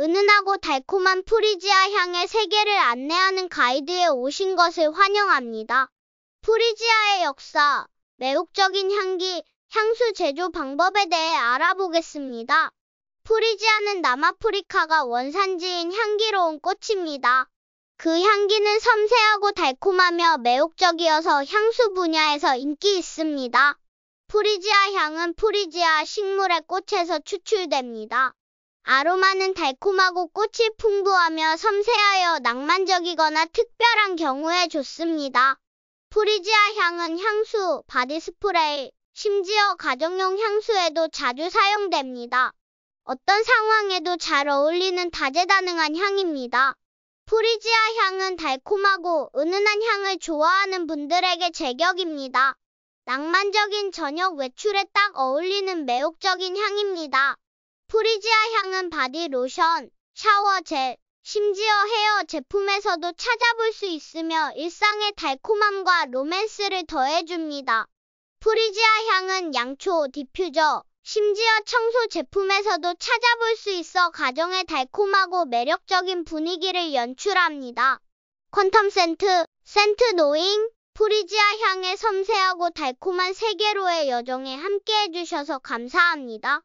은은하고 달콤한 프리지아 향의 세계를 안내하는 가이드에 오신 것을 환영합니다. 프리지아의 역사, 매혹적인 향기, 향수 제조 방법에 대해 알아보겠습니다. 프리지아는 남아프리카가 원산지인 향기로운 꽃입니다. 그 향기는 섬세하고 달콤하며 매혹적이어서 향수 분야에서 인기 있습니다. 프리지아 향은 프리지아 식물의 꽃에서 추출됩니다. 아로마는 달콤하고 꽃이 풍부하며 섬세하여 낭만적이거나 특별한 경우에 좋습니다. 프리지아 향은 향수, 바디스프레이, 심지어 가정용 향수에도 자주 사용됩니다. 어떤 상황에도 잘 어울리는 다재다능한 향입니다. 프리지아 향은 달콤하고 은은한 향을 좋아하는 분들에게 제격입니다. 낭만적인 저녁 외출에 딱 어울리는 매혹적인 향입니다. 프리지아 향은 바디 로션, 샤워 젤, 심지어 헤어 제품에서도 찾아볼 수 있으며 일상의 달콤함과 로맨스를 더해줍니다. 프리지아 향은 양초, 디퓨저, 심지어 청소 제품에서도 찾아볼 수 있어 가정의 달콤하고 매력적인 분위기를 연출합니다. 퀀텀 센트, 센트 노잉, 프리지아 향의 섬세하고 달콤한 세계로의 여정에 함께해 주셔서 감사합니다.